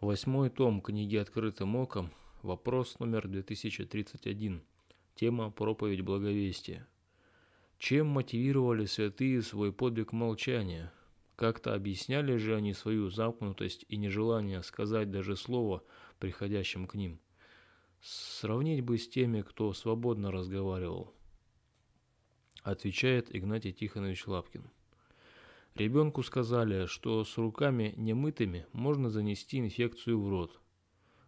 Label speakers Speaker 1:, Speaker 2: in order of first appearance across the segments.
Speaker 1: Восьмой том книги «Открытым оком», вопрос номер 2031, тема «Проповедь благовестия». Чем мотивировали святые свой подвиг молчания? Как-то объясняли же они свою замкнутость и нежелание сказать даже слово приходящим к ним? Сравнить бы с теми, кто свободно разговаривал. Отвечает Игнатий Тихонович Лапкин. Ребенку сказали, что с руками немытыми можно занести инфекцию в рот.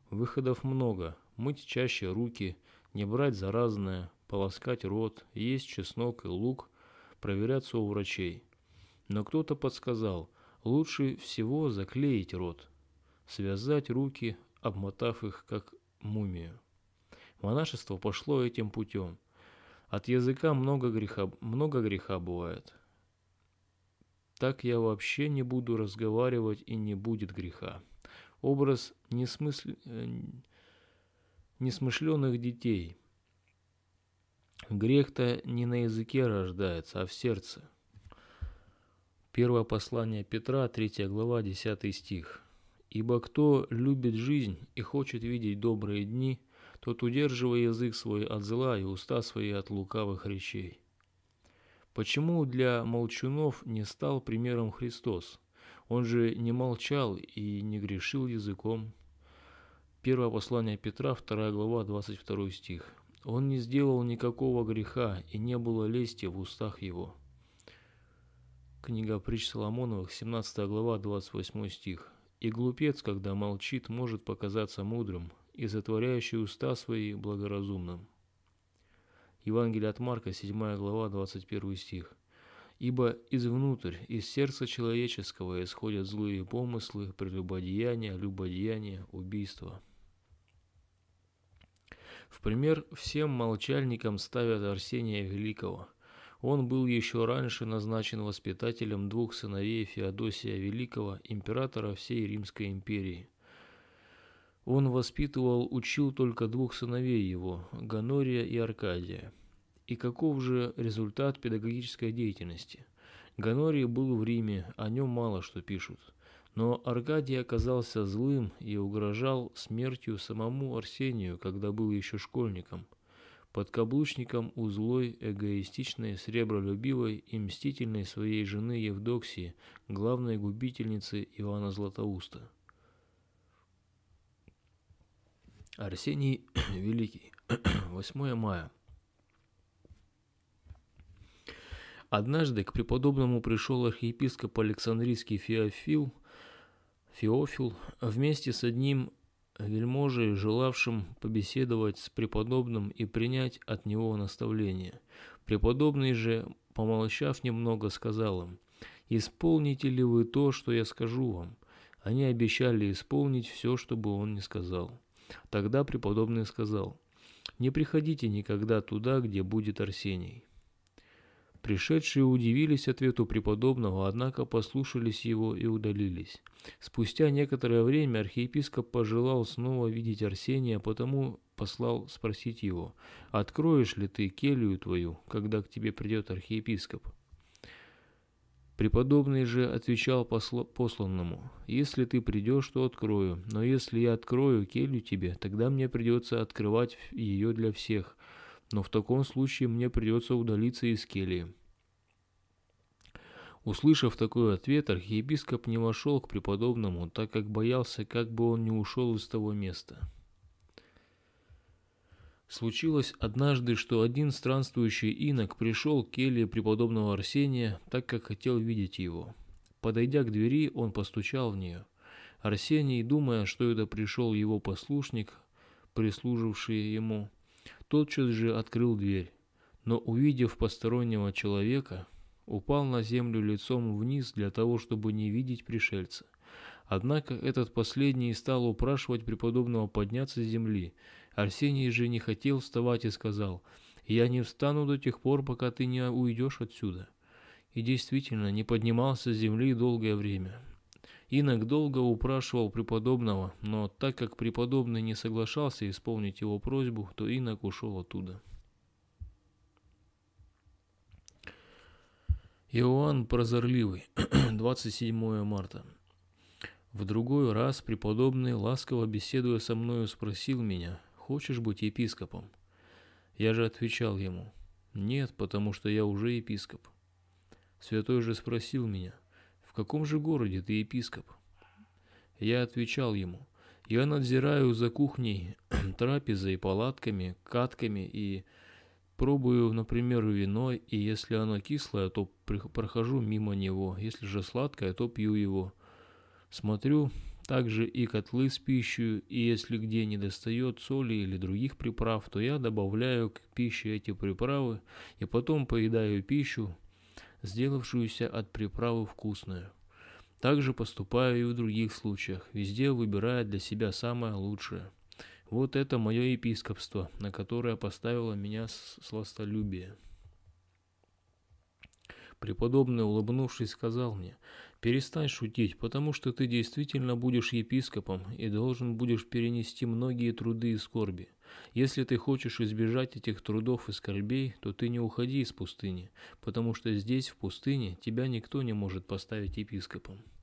Speaker 1: Выходов много. Мыть чаще руки, не брать заразное, полоскать рот, есть чеснок и лук, проверяться у врачей. Но кто-то подсказал, лучше всего заклеить рот, связать руки, обмотав их как мумию. Монашество пошло этим путем. От языка много греха, много греха бывает. Так я вообще не буду разговаривать и не будет греха. Образ несмысл... Э, несмышленных детей. Грех-то не на языке рождается, а в сердце. Первое послание Петра, 3 глава, 10 стих. «Ибо кто любит жизнь и хочет видеть добрые дни, тот, удерживая язык свой от зла и уста свои от лукавых речей». Почему для молчунов не стал примером Христос? Он же не молчал и не грешил языком. Первое послание Петра, 2 глава, 22 стих. Он не сделал никакого греха, и не было лести в устах его. Книга притч Соломоновых, 17 глава, 28 стих. «И глупец, когда молчит, может показаться мудрым, и затворяющий уста свои благоразумным». Евангелие от Марка, 7 глава, 21 стих. «Ибо извнутрь, из сердца человеческого исходят злые помыслы, прелюбодеяния, любодеяния, убийства». В пример всем молчальникам ставят Арсения Великого. Он был еще раньше назначен воспитателем двух сыновей Феодосия Великого, императора всей Римской империи – он воспитывал, учил только двух сыновей его, Ганория и Аркадия. И каков же результат педагогической деятельности? Ганорий был в Риме, о нем мало что пишут. Но Аркадий оказался злым и угрожал смертью самому Арсению, когда был еще школьником, подкаблучником у злой, эгоистичной, сребролюбивой и мстительной своей жены Евдоксии, главной губительницы Ивана Златоуста. Арсений Великий. 8 мая. Однажды к преподобному пришел архиепископ Александрийский Феофил, Феофил вместе с одним вельможей, желавшим побеседовать с преподобным и принять от него наставление. Преподобный же, помолчав немного, сказал им, «Исполните ли вы то, что я скажу вам?» Они обещали исполнить все, что бы он ни сказал. Тогда преподобный сказал, «Не приходите никогда туда, где будет Арсений». Пришедшие удивились ответу преподобного, однако послушались его и удалились. Спустя некоторое время архиепископ пожелал снова видеть Арсения, потому послал спросить его, «Откроешь ли ты келью твою, когда к тебе придет архиепископ?» Преподобный же отвечал посланному, «Если ты придешь, то открою, но если я открою келью тебе, тогда мне придется открывать ее для всех, но в таком случае мне придется удалиться из кельи». Услышав такой ответ, архиепископ не вошел к преподобному, так как боялся, как бы он не ушел из того места. Случилось однажды, что один странствующий инок пришел к келье преподобного Арсения, так как хотел видеть его. Подойдя к двери, он постучал в нее. Арсений, думая, что это пришел его послушник, прислуживший ему, тотчас же открыл дверь, но, увидев постороннего человека, упал на землю лицом вниз для того, чтобы не видеть пришельца. Однако этот последний стал упрашивать преподобного подняться с земли, Арсений же не хотел вставать и сказал, «Я не встану до тех пор, пока ты не уйдешь отсюда». И действительно, не поднимался с земли долгое время. Инок долго упрашивал преподобного, но так как преподобный не соглашался исполнить его просьбу, то Инок ушел оттуда. Иоанн Прозорливый, 27 марта. В другой раз преподобный, ласково беседуя со мною, спросил меня, хочешь быть епископом? Я же отвечал ему, нет, потому что я уже епископ. Святой же спросил меня, в каком же городе ты епископ? Я отвечал ему, я надзираю за кухней, трапезой, палатками, катками и пробую, например, вино, и если оно кислое, то прохожу мимо него, если же сладкое, то пью его. Смотрю, также и котлы с пищей, и если где не достает соли или других приправ, то я добавляю к пище эти приправы и потом поедаю пищу, сделавшуюся от приправы вкусную. Также поступаю и в других случаях, везде выбирая для себя самое лучшее. Вот это мое епископство, на которое поставило меня сластолюбие. Преподобный, улыбнувшись, сказал мне – Перестань шутить, потому что ты действительно будешь епископом и должен будешь перенести многие труды и скорби. Если ты хочешь избежать этих трудов и скорбей, то ты не уходи из пустыни, потому что здесь, в пустыне, тебя никто не может поставить епископом.